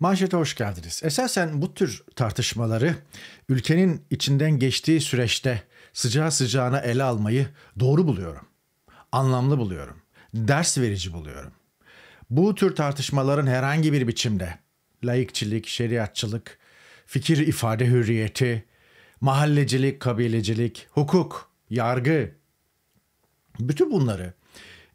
Manşete hoş geldiniz. Esasen bu tür tartışmaları ülkenin içinden geçtiği süreçte sıcağı sıcağına ele almayı doğru buluyorum. Anlamlı buluyorum. Ders verici buluyorum. Bu tür tartışmaların herhangi bir biçimde laikçilik, şeriatçılık, fikir ifade hürriyeti, mahallecilik, kabilecilik, hukuk, yargı bütün bunları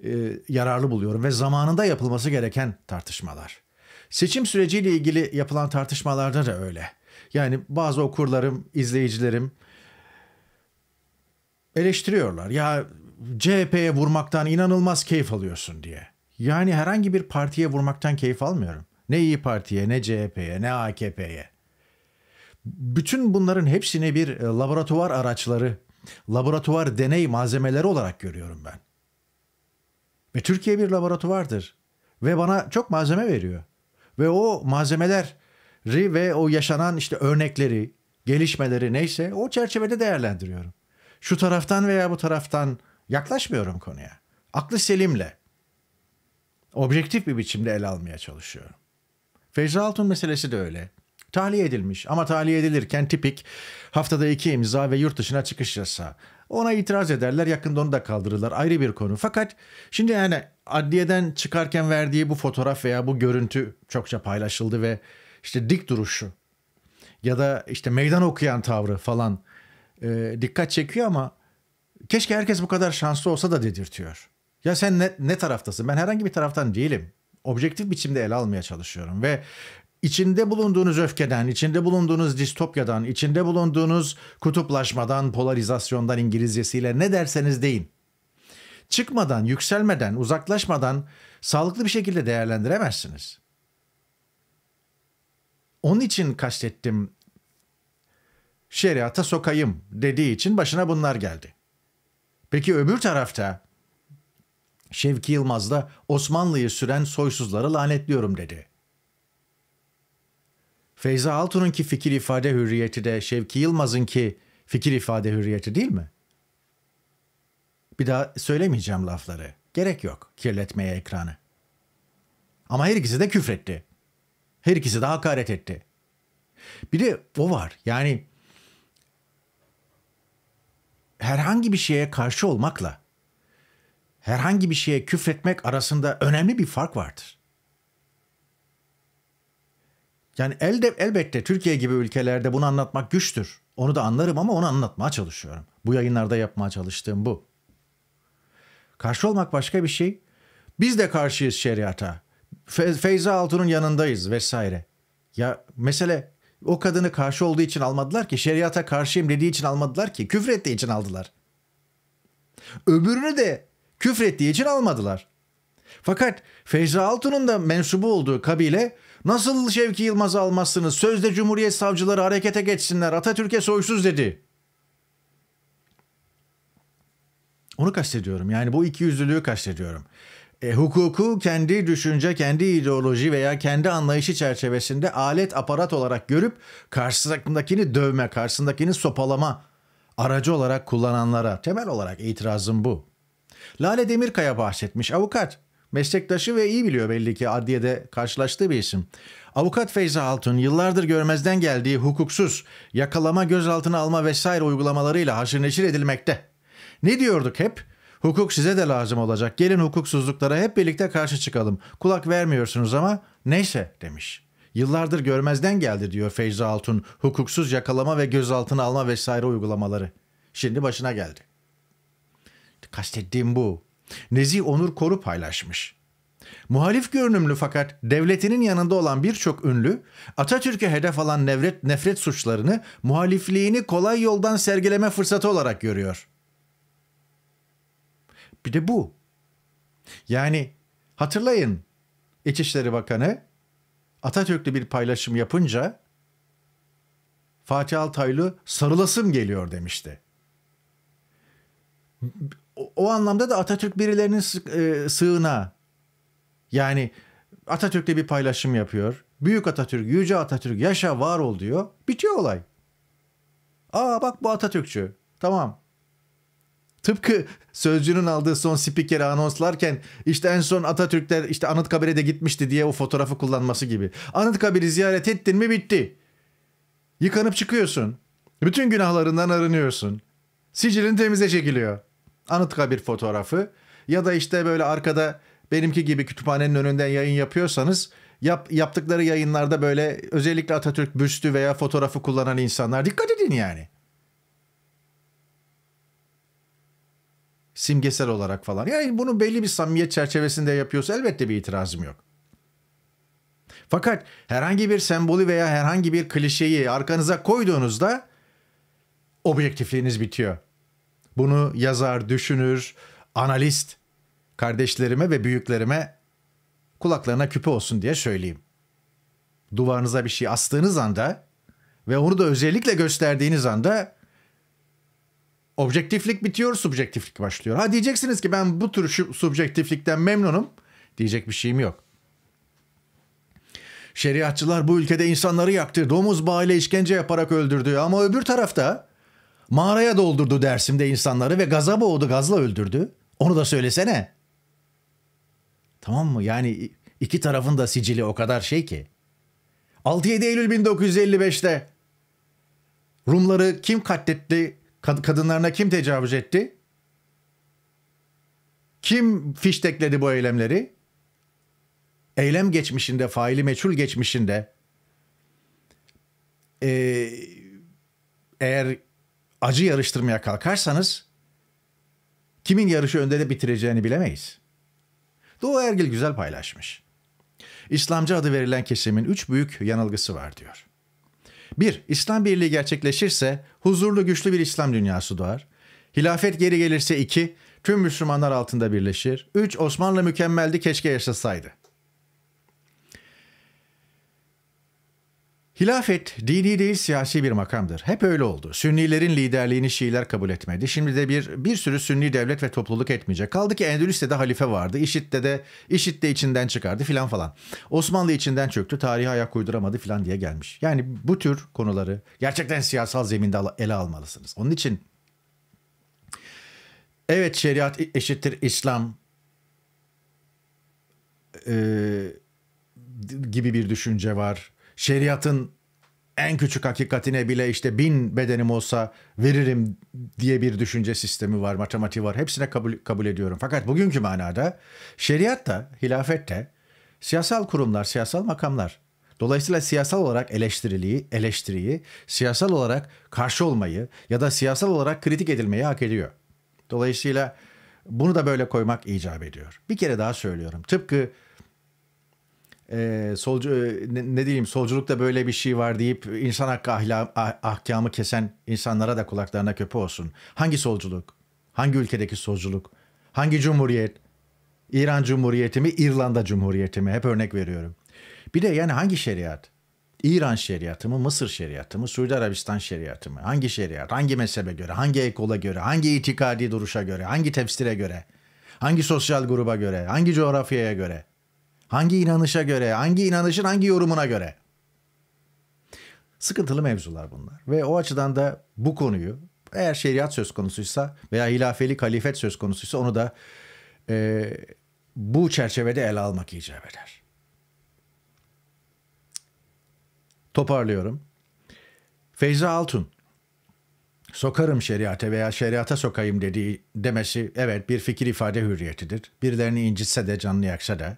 e, yararlı buluyorum ve zamanında yapılması gereken tartışmalar. Seçim süreciyle ilgili yapılan tartışmalarda da öyle. Yani bazı okurlarım, izleyicilerim eleştiriyorlar. Ya CHP'ye vurmaktan inanılmaz keyif alıyorsun diye. Yani herhangi bir partiye vurmaktan keyif almıyorum. Ne İyi Parti'ye, ne CHP'ye, ne AKP'ye. Bütün bunların hepsini bir e, laboratuvar araçları, laboratuvar deney malzemeleri olarak görüyorum ben. Ve Türkiye bir laboratuvardır ve bana çok malzeme veriyor. Ve o malzemeleri ve o yaşanan işte örnekleri, gelişmeleri neyse o çerçevede değerlendiriyorum. Şu taraftan veya bu taraftan yaklaşmıyorum konuya. Aklı selimle, objektif bir biçimde ele almaya çalışıyorum. Fecri Altun meselesi de öyle. Tahliye edilmiş ama tahliye edilirken tipik haftada iki imza ve yurt dışına çıkış yasağı. Ona itiraz ederler yakında onu da kaldırırlar ayrı bir konu. Fakat şimdi yani adliyeden çıkarken verdiği bu fotoğraf veya bu görüntü çokça paylaşıldı ve işte dik duruşu ya da işte meydan okuyan tavrı falan e, dikkat çekiyor ama keşke herkes bu kadar şanslı olsa da dedirtiyor. Ya sen ne, ne taraftasın? Ben herhangi bir taraftan değilim. Objektif biçimde ele almaya çalışıyorum ve içinde bulunduğunuz öfkeden, içinde bulunduğunuz distopyadan, içinde bulunduğunuz kutuplaşmadan, polarizasyondan İngilizcesiyle ne derseniz deyin çıkmadan, yükselmeden, uzaklaşmadan sağlıklı bir şekilde değerlendiremezsiniz. Onun için kastettim şeriata sokayım dediği için başına bunlar geldi. Peki öbür tarafta Şevki Yılmaz da Osmanlı'yı süren soysuzları lanetliyorum dedi. Feyza ki fikir ifade hürriyeti de Şevki Yılmaz'ın ki fikir ifade hürriyeti değil mi? Bir daha söylemeyeceğim lafları. Gerek yok kirletmeye ekranı. Ama her ikisi de küfretti. Her ikisi de hakaret etti. Bir de o var. Yani herhangi bir şeye karşı olmakla herhangi bir şeye küfretmek arasında önemli bir fark vardır. Yani elde, elbette Türkiye gibi ülkelerde bunu anlatmak güçtür. Onu da anlarım ama onu anlatmaya çalışıyorum. Bu yayınlarda yapmaya çalıştığım bu. Karşı olmak başka bir şey. Biz de karşıyız şeriata. Fe Feyza Altun'un yanındayız vesaire. Ya mesele o kadını karşı olduğu için almadılar ki, şeriata karşıyım dediği için almadılar ki, küfrettiği için aldılar. Öbürünü de küfrettiği için almadılar. Fakat Feyza Altun'un da mensubu olduğu kabile nasıl Şevki Yılmaz'ı almazsınız sözde Cumhuriyet savcıları harekete geçsinler Atatürk'e soysuz dedi. Onu kastediyorum. Yani bu iki yüzlülüğü kastediyorum. E, hukuku kendi düşünce, kendi ideoloji veya kendi anlayışı çerçevesinde alet aparat olarak görüp karşısındakini dövme, karşısındakini sopalama aracı olarak kullananlara temel olarak itirazım bu. Lale Demirkaya bahsetmiş avukat. Meslektaşı ve iyi biliyor belli ki adliyede karşılaştığı bir isim. Avukat Feyza Altun yıllardır görmezden geldiği hukuksuz yakalama, gözaltına alma vesaire uygulamalarıyla haşır neşir edilmekte. Ne diyorduk hep? Hukuk size de lazım olacak. Gelin hukuksuzluklara hep birlikte karşı çıkalım. Kulak vermiyorsunuz ama neyse demiş. Yıllardır görmezden geldi diyor Feyza Altun hukuksuz yakalama ve gözaltına alma vesaire uygulamaları. Şimdi başına geldi. Kastettiğim bu. Nezih Onur Koru paylaşmış. Muhalif görünümlü fakat devletinin yanında olan birçok ünlü Atatürk'e hedef alan nefret, nefret suçlarını muhalifliğini kolay yoldan sergileme fırsatı olarak görüyor.'' Bir de bu. Yani hatırlayın İçişleri Bakanı Atatürk'lü bir paylaşım yapınca Fatih Altaylı sarılasım geliyor demişti. O, anlamda da Atatürk birilerinin e, sığına yani Atatürk'le bir paylaşım yapıyor. Büyük Atatürk, Yüce Atatürk yaşa var ol diyor. Bitiyor olay. Aa bak bu Atatürkçü. Tamam Tıpkı Sözcü'nün aldığı son spikeri anonslarken işte en son Atatürkler işte Anıtkabir'e de gitmişti diye o fotoğrafı kullanması gibi. Anıtkabir'i ziyaret ettin mi bitti. Yıkanıp çıkıyorsun. Bütün günahlarından arınıyorsun. Sicilin temize çekiliyor. Anıtkabir fotoğrafı ya da işte böyle arkada benimki gibi kütüphanenin önünden yayın yapıyorsanız yap, yaptıkları yayınlarda böyle özellikle Atatürk büstü veya fotoğrafı kullanan insanlar dikkat edin yani. simgesel olarak falan. Yani bunu belli bir samimiyet çerçevesinde yapıyorsa elbette bir itirazım yok. Fakat herhangi bir sembolü veya herhangi bir klişeyi arkanıza koyduğunuzda objektifliğiniz bitiyor. Bunu yazar, düşünür, analist kardeşlerime ve büyüklerime kulaklarına küpe olsun diye söyleyeyim. Duvarınıza bir şey astığınız anda ve onu da özellikle gösterdiğiniz anda objektiflik bitiyor, subjektiflik başlıyor. Ha diyeceksiniz ki ben bu tür subjektiflikten memnunum. Diyecek bir şeyim yok. Şeriatçılar bu ülkede insanları yaktı, domuz bağıyla işkence yaparak öldürdü ama öbür tarafta mağaraya doldurdu Dersim'de insanları ve gaza boğdu, gazla öldürdü. Onu da söylesene. Tamam mı? Yani iki tarafın da sicili o kadar şey ki. 6-7 Eylül 1955'te Rumları kim katletti Kad- kadınlarına kim tecavüz etti? Kim fiştekledi bu eylemleri? Eylem geçmişinde, faili meçhul geçmişinde ee, eğer acı yarıştırmaya kalkarsanız kimin yarışı önde de bitireceğini bilemeyiz. Doğu Ergil güzel paylaşmış. İslamcı adı verilen kesimin üç büyük yanılgısı var diyor. Bir, İslam birliği gerçekleşirse huzurlu güçlü bir İslam dünyası doğar. Hilafet geri gelirse iki, tüm Müslümanlar altında birleşir. Üç, Osmanlı mükemmeldi keşke yaşasaydı. Hilafet dini değil siyasi bir makamdır. Hep öyle oldu. Sünnilerin liderliğini Şiiler kabul etmedi. Şimdi de bir bir sürü Sünni devlet ve topluluk etmeyecek. Kaldı ki Endülüs'te de halife vardı. İşit'te de İşit de içinden çıkardı filan falan. Osmanlı içinden çöktü. Tarihe ayak uyduramadı filan diye gelmiş. Yani bu tür konuları gerçekten siyasal zeminde ele almalısınız. Onun için evet şeriat eşittir İslam ee, gibi bir düşünce var şeriatın en küçük hakikatine bile işte bin bedenim olsa veririm diye bir düşünce sistemi var, matematiği var. Hepsine kabul, kabul ediyorum. Fakat bugünkü manada şeriat da, hilafet de siyasal kurumlar, siyasal makamlar. Dolayısıyla siyasal olarak eleştiriliği, eleştiriyi, siyasal olarak karşı olmayı ya da siyasal olarak kritik edilmeyi hak ediyor. Dolayısıyla bunu da böyle koymak icap ediyor. Bir kere daha söylüyorum. Tıpkı ee, e, solcu ne, ne diyeyim solculukta böyle bir şey var deyip insan hakkı ahla, ah, ahkamı kesen insanlara da kulaklarına köpe olsun. Hangi solculuk? Hangi ülkedeki solculuk? Hangi cumhuriyet? İran Cumhuriyeti mi, İrlanda Cumhuriyeti mi? Hep örnek veriyorum. Bir de yani hangi şeriat? İran şeriatı mı, Mısır şeriatı mı, Suudi Arabistan şeriatı mı? Hangi şeriat, hangi mezhebe göre, hangi ekola göre, hangi itikadi duruşa göre, hangi tefsire göre, hangi sosyal gruba göre, hangi coğrafyaya göre? Hangi inanışa göre, hangi inanışın hangi yorumuna göre? Sıkıntılı mevzular bunlar. Ve o açıdan da bu konuyu eğer şeriat söz konusuysa veya hilafeli kalifet söz konusuysa onu da e, bu çerçevede ele almak icap eder. Toparlıyorum. Feyza Altun, sokarım şeriate veya şeriata sokayım dediği demesi evet bir fikir ifade hürriyetidir. Birilerini incitse de canını yaksa da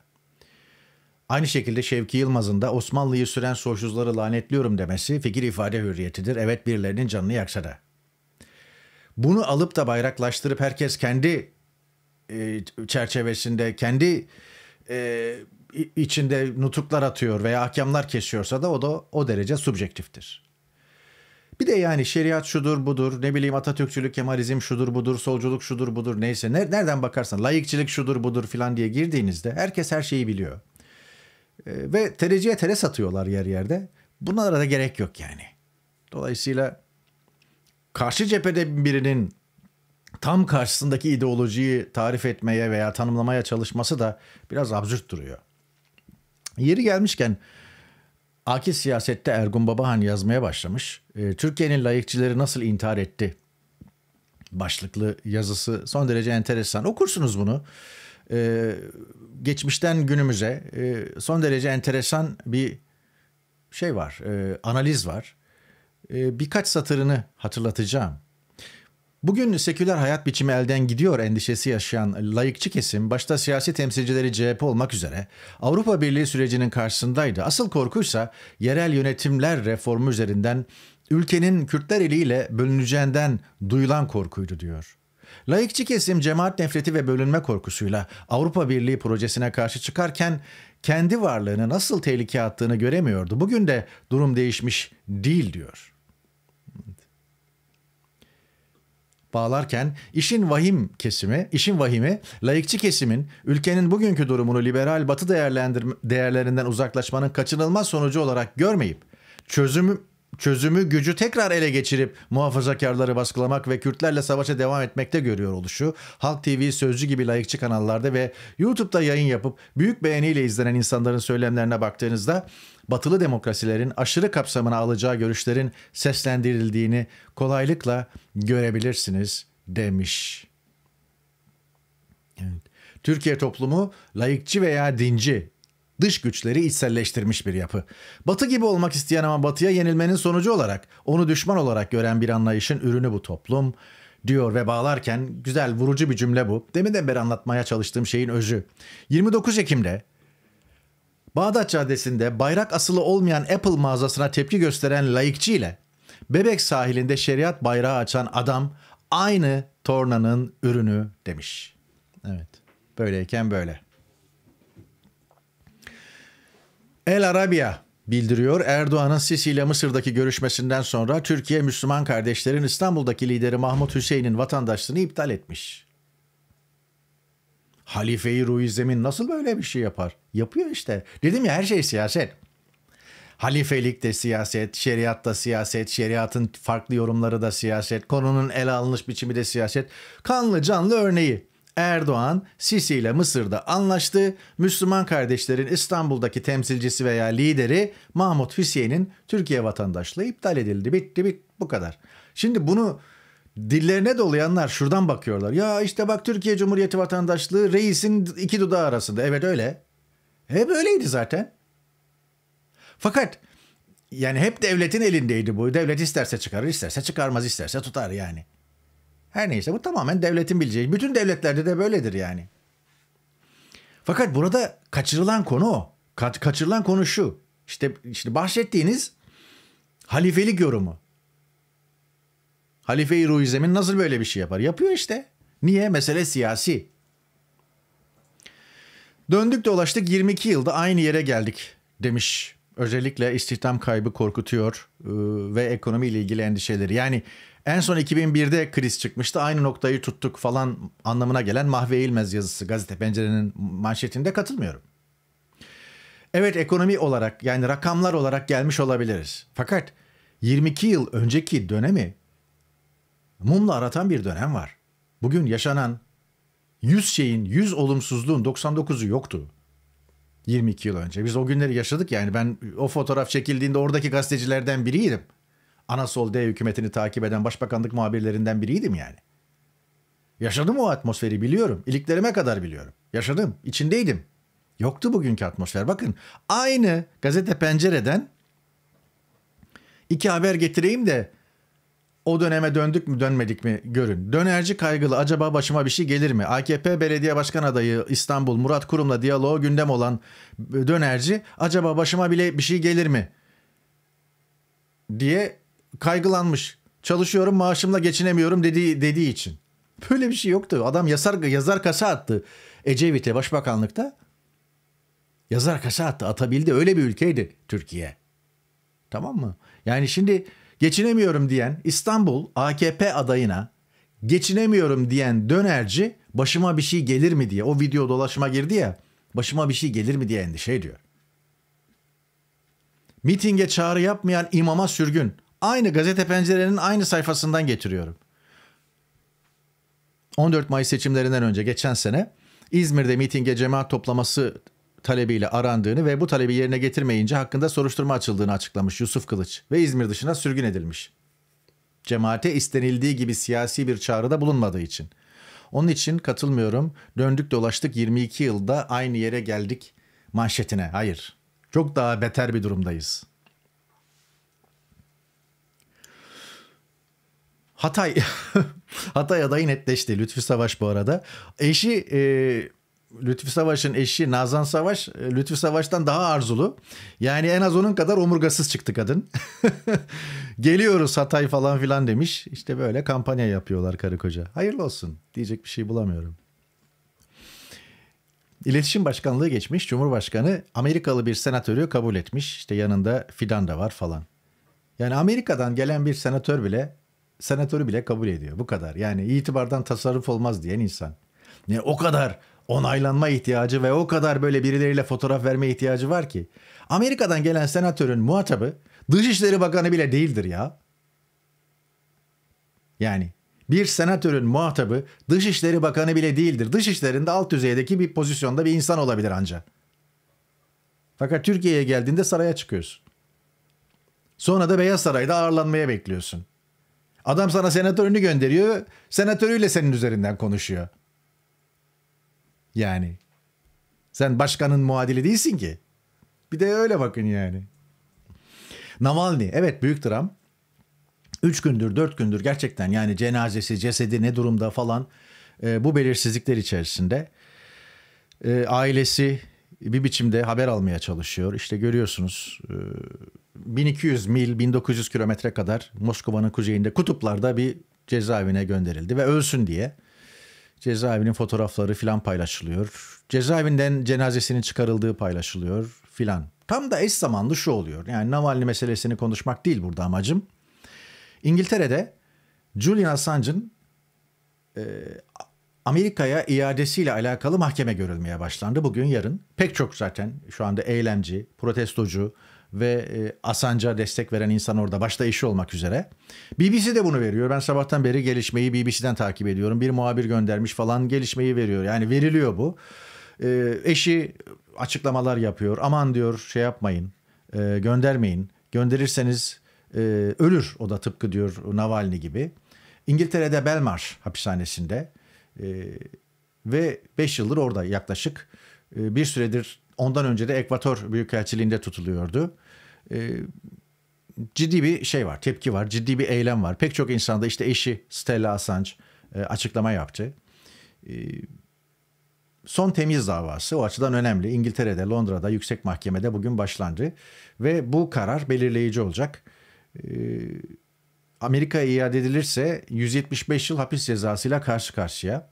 Aynı şekilde Şevki Yılmaz'ın da Osmanlı'yı süren soysuzları lanetliyorum demesi fikir ifade hürriyetidir. Evet birilerinin canını yaksa da. Bunu alıp da bayraklaştırıp herkes kendi e, çerçevesinde, kendi e, içinde nutuklar atıyor veya ahkamlar kesiyorsa da o da o derece subjektiftir. Bir de yani şeriat şudur budur, ne bileyim Atatürkçülük, Kemalizm şudur budur, solculuk şudur budur neyse nereden bakarsan layıkçılık şudur budur filan diye girdiğinizde herkes her şeyi biliyor. Ee, ve tereciye tere satıyorlar yer yerde. Bunlara da gerek yok yani. Dolayısıyla karşı cephede birinin tam karşısındaki ideolojiyi tarif etmeye veya tanımlamaya çalışması da biraz absürt duruyor. Yeri gelmişken Aki siyasette Ergun Babahan yazmaya başlamış. Ee, Türkiye'nin layıkçıları nasıl intihar etti? Başlıklı yazısı son derece enteresan. Okursunuz bunu e, geçmişten günümüze e, son derece enteresan bir şey var, e, analiz var. E, birkaç satırını hatırlatacağım. Bugün seküler hayat biçimi elden gidiyor endişesi yaşayan layıkçı kesim başta siyasi temsilcileri CHP olmak üzere Avrupa Birliği sürecinin karşısındaydı. Asıl korkuysa yerel yönetimler reformu üzerinden ülkenin Kürtler eliyle bölüneceğinden duyulan korkuydu diyor. Layıkçı kesim cemaat nefreti ve bölünme korkusuyla Avrupa Birliği projesine karşı çıkarken kendi varlığını nasıl tehlikeye attığını göremiyordu. Bugün de durum değişmiş değil diyor. bağlarken işin vahim kesimi, işin vahimi laikçi kesimin ülkenin bugünkü durumunu liberal batı değerlerinden uzaklaşmanın kaçınılmaz sonucu olarak görmeyip çözüm çözümü gücü tekrar ele geçirip muhafazakarları baskılamak ve Kürtlerle savaşa devam etmekte görüyor oluşu, Halk TV, Sözcü gibi layıkçı kanallarda ve YouTube'da yayın yapıp büyük beğeniyle izlenen insanların söylemlerine baktığınızda batılı demokrasilerin aşırı kapsamına alacağı görüşlerin seslendirildiğini kolaylıkla görebilirsiniz demiş. Evet. Türkiye toplumu layıkçı veya dinci dış güçleri içselleştirmiş bir yapı. Batı gibi olmak isteyen ama batıya yenilmenin sonucu olarak onu düşman olarak gören bir anlayışın ürünü bu toplum diyor ve bağlarken güzel vurucu bir cümle bu. Deminden beri anlatmaya çalıştığım şeyin özü. 29 Ekim'de Bağdat Caddesi'nde bayrak asılı olmayan Apple mağazasına tepki gösteren layıkçı ile Bebek sahilinde şeriat bayrağı açan adam aynı tornanın ürünü demiş. Evet. Böyleyken böyle. El Arabiya bildiriyor. Erdoğan'ın Sisi ile Mısır'daki görüşmesinden sonra Türkiye Müslüman kardeşlerin İstanbul'daki lideri Mahmut Hüseyin'in vatandaşlığını iptal etmiş. Halife-i Ruizem'in nasıl böyle bir şey yapar? Yapıyor işte. Dedim ya her şey siyaset. Halifelik de siyaset, şeriat da siyaset, şeriatın farklı yorumları da siyaset, konunun ele alınış biçimi de siyaset. Kanlı canlı örneği. Erdoğan Sisi ile Mısır'da anlaştı. Müslüman kardeşlerin İstanbul'daki temsilcisi veya lideri Mahmut Hüseyin'in Türkiye vatandaşlığı iptal edildi. Bitti bit bu kadar. Şimdi bunu dillerine dolayanlar şuradan bakıyorlar. Ya işte bak Türkiye Cumhuriyeti vatandaşlığı reisin iki dudağı arasında. Evet öyle. Hep öyleydi zaten. Fakat yani hep devletin elindeydi bu. Devlet isterse çıkarır, isterse çıkarmaz, isterse tutar yani. Her neyse bu tamamen devletin bileceği. Bütün devletlerde de böyledir yani. Fakat burada kaçırılan konu o. Ka- kaçırılan konu şu. İşte, işte bahsettiğiniz halifelik yorumu. Halife-i ruhizem'in nasıl böyle bir şey yapar? Yapıyor işte. Niye? Mesele siyasi. Döndük dolaştık 22 yılda aynı yere geldik demiş. Özellikle istihdam kaybı korkutuyor ıı, ve ekonomiyle ilgili endişeleri. Yani en son 2001'de kriz çıkmıştı. Aynı noktayı tuttuk falan anlamına gelen Mahve Eğilmez yazısı gazete pencerenin manşetinde katılmıyorum. Evet ekonomi olarak yani rakamlar olarak gelmiş olabiliriz. Fakat 22 yıl önceki dönemi mumla aratan bir dönem var. Bugün yaşanan 100 şeyin 100 olumsuzluğun 99'u yoktu. 22 yıl önce. Biz o günleri yaşadık yani ben o fotoğraf çekildiğinde oradaki gazetecilerden biriydim. Anasol D hükümetini takip eden başbakanlık muhabirlerinden biriydim yani. Yaşadım o atmosferi biliyorum. İliklerime kadar biliyorum. Yaşadım. içindeydim Yoktu bugünkü atmosfer. Bakın aynı gazete pencereden iki haber getireyim de o döneme döndük mü dönmedik mi görün. Dönerci kaygılı acaba başıma bir şey gelir mi? AKP belediye başkan adayı İstanbul Murat Kurum'la diyaloğu gündem olan dönerci acaba başıma bile bir şey gelir mi? diye kaygılanmış. Çalışıyorum maaşımla geçinemiyorum dediği, dediği için. Böyle bir şey yoktu. Adam yazar, yazar kasa attı Ecevit'e başbakanlıkta. Yazar kasa attı atabildi. Öyle bir ülkeydi Türkiye. Tamam mı? Yani şimdi geçinemiyorum diyen İstanbul AKP adayına geçinemiyorum diyen dönerci başıma bir şey gelir mi diye o video dolaşıma girdi ya başıma bir şey gelir mi diye endişe ediyor. Mitinge çağrı yapmayan imama sürgün. Aynı gazete pencerenin aynı sayfasından getiriyorum. 14 Mayıs seçimlerinden önce geçen sene İzmir'de mitinge cemaat toplaması talebiyle arandığını ve bu talebi yerine getirmeyince hakkında soruşturma açıldığını açıklamış Yusuf Kılıç ve İzmir dışına sürgün edilmiş. Cemaate istenildiği gibi siyasi bir çağrıda bulunmadığı için. Onun için katılmıyorum. Döndük dolaştık 22 yılda aynı yere geldik manşetine. Hayır. Çok daha beter bir durumdayız. Hatay Hatay adayı netleşti. Lütfü Savaş bu arada. Eşi e, Lütfü Savaş'ın eşi Nazan Savaş e, Lütfü Savaş'tan daha arzulu. Yani en az onun kadar omurgasız çıktı kadın. Geliyoruz Hatay falan filan demiş. İşte böyle kampanya yapıyorlar karı koca. Hayırlı olsun. Diyecek bir şey bulamıyorum. İletişim Başkanlığı geçmiş. Cumhurbaşkanı Amerikalı bir senatörü kabul etmiş. İşte yanında fidan da var falan. Yani Amerika'dan gelen bir senatör bile senatörü bile kabul ediyor. Bu kadar. Yani itibardan tasarruf olmaz diyen insan. Ne o kadar onaylanma ihtiyacı ve o kadar böyle birileriyle fotoğraf verme ihtiyacı var ki. Amerika'dan gelen senatörün muhatabı Dışişleri Bakanı bile değildir ya. Yani bir senatörün muhatabı Dışişleri Bakanı bile değildir. Dışişlerinde alt düzeydeki bir pozisyonda bir insan olabilir anca. Fakat Türkiye'ye geldiğinde saraya çıkıyorsun. Sonra da Beyaz Saray'da ağırlanmaya bekliyorsun. Adam sana senatörünü gönderiyor. Senatörüyle senin üzerinden konuşuyor. Yani. Sen başkanın muadili değilsin ki. Bir de öyle bakın yani. Navalny. Evet büyük dram. Üç gündür dört gündür gerçekten yani cenazesi cesedi ne durumda falan e, bu belirsizlikler içerisinde e, ailesi bir biçimde haber almaya çalışıyor. İşte görüyorsunuz e, 1200 mil 1900 kilometre kadar Moskova'nın kuzeyinde kutuplarda bir cezaevine gönderildi ve ölsün diye cezaevinin fotoğrafları filan paylaşılıyor. Cezaevinden cenazesinin çıkarıldığı paylaşılıyor filan. Tam da eş zamanlı şu oluyor. Yani Navalny meselesini konuşmak değil burada amacım. İngiltere'de Julian Assange'ın e, Amerika'ya iadesiyle alakalı mahkeme görülmeye başlandı. Bugün yarın pek çok zaten şu anda eylemci, protestocu, ve e, Assange'a destek veren insan orada başta eşi olmak üzere. BBC de bunu veriyor. Ben sabahtan beri gelişmeyi BBC'den takip ediyorum. Bir muhabir göndermiş falan gelişmeyi veriyor. Yani veriliyor bu. E, eşi açıklamalar yapıyor. Aman diyor şey yapmayın e, göndermeyin. Gönderirseniz e, ölür o da tıpkı diyor Navalny gibi. İngiltere'de Belmar hapishanesinde e, ve 5 yıldır orada yaklaşık e, bir süredir Ondan önce de Ekvator Büyükelçiliğinde tutuluyordu. E, ciddi bir şey var, tepki var, ciddi bir eylem var. Pek çok insanda işte eşi Stella Assange e, açıklama yaptı. E, son temiz davası o açıdan önemli. İngiltere'de, Londra'da yüksek mahkemede bugün başlandı ve bu karar belirleyici olacak. E, Amerika'ya iade edilirse 175 yıl hapis cezasıyla karşı karşıya.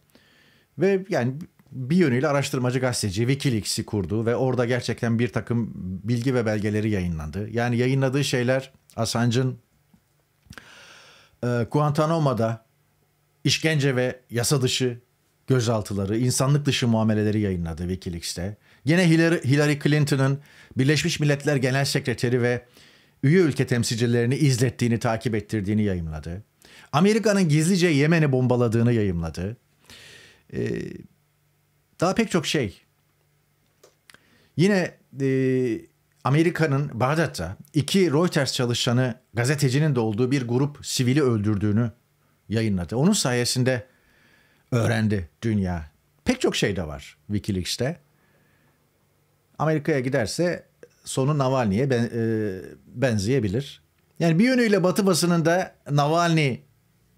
Ve yani bir yönüyle araştırmacı gazeteci Wikileaks'i kurdu ve orada gerçekten bir takım bilgi ve belgeleri yayınlandı. Yani yayınladığı şeyler Assange'ın e, Guantanamo'da işkence ve yasa dışı gözaltıları, insanlık dışı muameleleri yayınladı Wikileaks'te. yine Hillary, Hillary Clinton'ın Birleşmiş Milletler Genel Sekreteri ve üye ülke temsilcilerini izlettiğini, takip ettirdiğini yayınladı. Amerika'nın gizlice Yemen'i bombaladığını yayınladı. Ee, daha pek çok şey. Yine e, Amerika'nın Bağdat'ta iki Reuters çalışanı gazetecinin de olduğu bir grup sivili öldürdüğünü yayınladı. Onun sayesinde öğrendi dünya. Pek çok şey de var Wikileaks'te. Amerika'ya giderse sonu Navalny'e ben, e, benzeyebilir. Yani bir yönüyle Batı basınında Navalny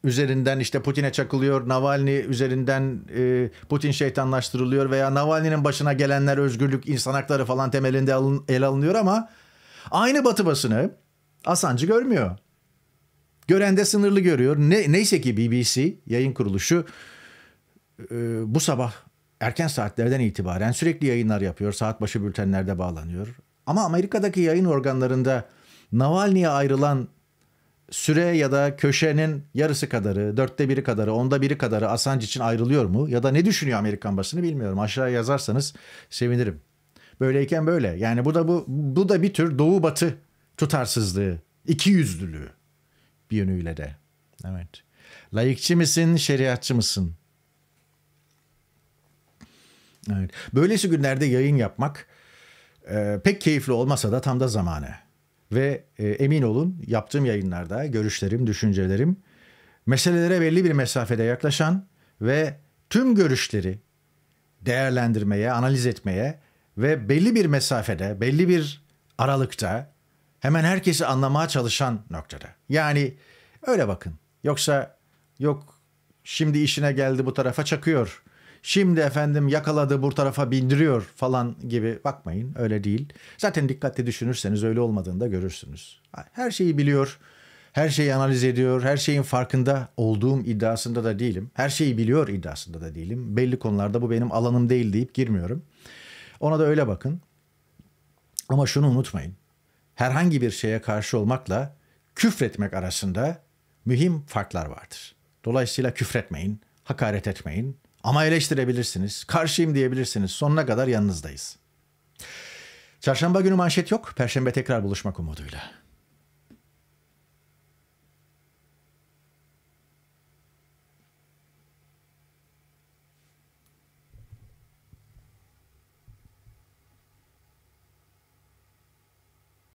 üzerinden işte Putin'e çakılıyor, Navalny üzerinden e, Putin şeytanlaştırılıyor veya Navalny'nin başına gelenler özgürlük, insan hakları falan temelinde alın, ele alınıyor ama aynı Batı basını Asancı görmüyor. Gören de sınırlı görüyor. Ne, neyse ki BBC yayın kuruluşu e, bu sabah erken saatlerden itibaren sürekli yayınlar yapıyor. Saat başı bültenlerde bağlanıyor. Ama Amerika'daki yayın organlarında Navalny'e ayrılan süre ya da köşenin yarısı kadarı, dörtte biri kadarı, onda biri kadarı Assange için ayrılıyor mu? Ya da ne düşünüyor Amerikan basını bilmiyorum. Aşağıya yazarsanız sevinirim. Böyleyken böyle. Yani bu da bu, bu da bir tür doğu batı tutarsızlığı, iki yüzlülüğü bir yönüyle de. Evet. Layıkçı misin, şeriatçı mısın? Evet. Böylesi günlerde yayın yapmak e, pek keyifli olmasa da tam da zamanı. Ve e, emin olun yaptığım yayınlarda görüşlerim, düşüncelerim meselelere belli bir mesafede yaklaşan ve tüm görüşleri değerlendirmeye, analiz etmeye ve belli bir mesafede, belli bir aralıkta hemen herkesi anlamaya çalışan noktada. Yani öyle bakın. Yoksa yok şimdi işine geldi bu tarafa çakıyor Şimdi efendim yakaladı bu tarafa bindiriyor falan gibi bakmayın öyle değil. Zaten dikkatli düşünürseniz öyle olmadığını da görürsünüz. Her şeyi biliyor, her şeyi analiz ediyor, her şeyin farkında olduğum iddiasında da değilim. Her şeyi biliyor iddiasında da değilim. Belli konularda bu benim alanım değil deyip girmiyorum. Ona da öyle bakın. Ama şunu unutmayın. Herhangi bir şeye karşı olmakla küfretmek arasında mühim farklar vardır. Dolayısıyla küfretmeyin, hakaret etmeyin, ama eleştirebilirsiniz, karşıyım diyebilirsiniz. Sonuna kadar yanınızdayız. Çarşamba günü manşet yok. Perşembe tekrar buluşmak umuduyla.